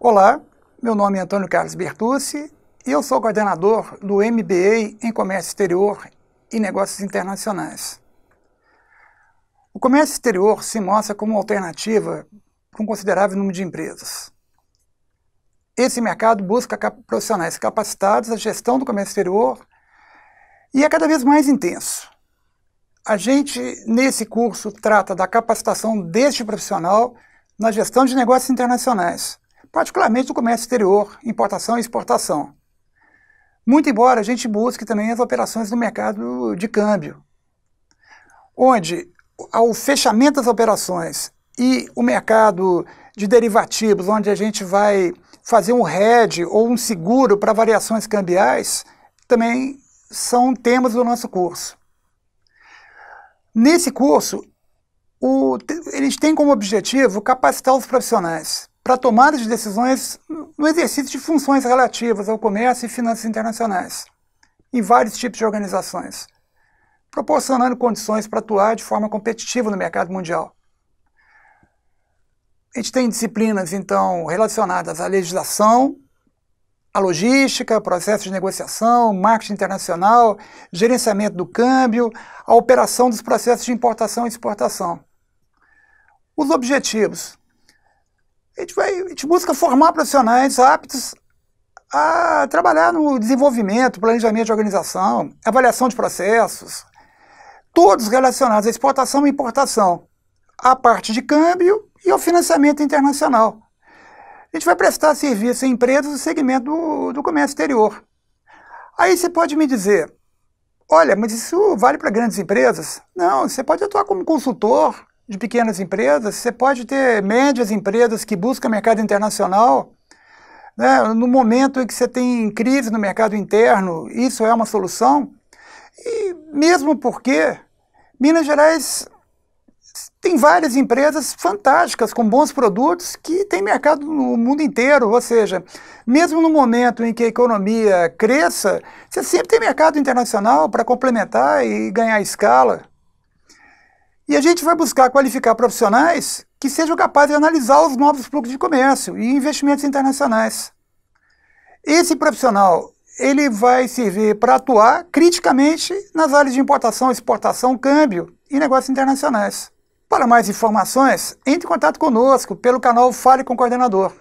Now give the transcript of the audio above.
Olá, meu nome é Antônio Carlos Bertucci e eu sou coordenador do MBA em Comércio Exterior e Negócios Internacionais. O comércio exterior se mostra como uma alternativa com um considerável número de empresas. Esse mercado busca profissionais capacitados à gestão do comércio exterior e é cada vez mais intenso. A gente, nesse curso, trata da capacitação deste profissional na gestão de negócios internacionais, particularmente do comércio exterior, importação e exportação. Muito embora a gente busque também as operações no mercado de câmbio, onde ao fechamento das operações e o mercado de derivativos, onde a gente vai fazer um hedge ou um seguro para variações cambiais, também são temas do nosso curso. Nesse curso, o, eles têm como objetivo capacitar os profissionais para tomada de decisões no exercício de funções relativas ao comércio e finanças internacionais, em vários tipos de organizações, proporcionando condições para atuar de forma competitiva no mercado mundial. A gente tem disciplinas, então, relacionadas à legislação, a logística, processo de negociação, marketing internacional, gerenciamento do câmbio, a operação dos processos de importação e exportação. Os objetivos. A gente, vai, a gente busca formar profissionais aptos a trabalhar no desenvolvimento, planejamento de organização, avaliação de processos, todos relacionados à exportação e importação, à parte de câmbio e ao financiamento internacional a gente vai prestar serviço a empresas do segmento do, do comércio exterior. Aí você pode me dizer, olha, mas isso vale para grandes empresas? Não, você pode atuar como consultor de pequenas empresas, você pode ter médias empresas que buscam mercado internacional. Né? No momento em que você tem crise no mercado interno, isso é uma solução. E mesmo porque Minas Gerais tem várias empresas fantásticas, com bons produtos, que tem mercado no mundo inteiro. Ou seja, mesmo no momento em que a economia cresça, você sempre tem mercado internacional para complementar e ganhar escala. E a gente vai buscar qualificar profissionais que sejam capazes de analisar os novos fluxos de comércio e investimentos internacionais. Esse profissional ele vai servir para atuar criticamente nas áreas de importação, exportação, câmbio e negócios internacionais. Para mais informações, entre em contato conosco pelo canal Fale com o Coordenador.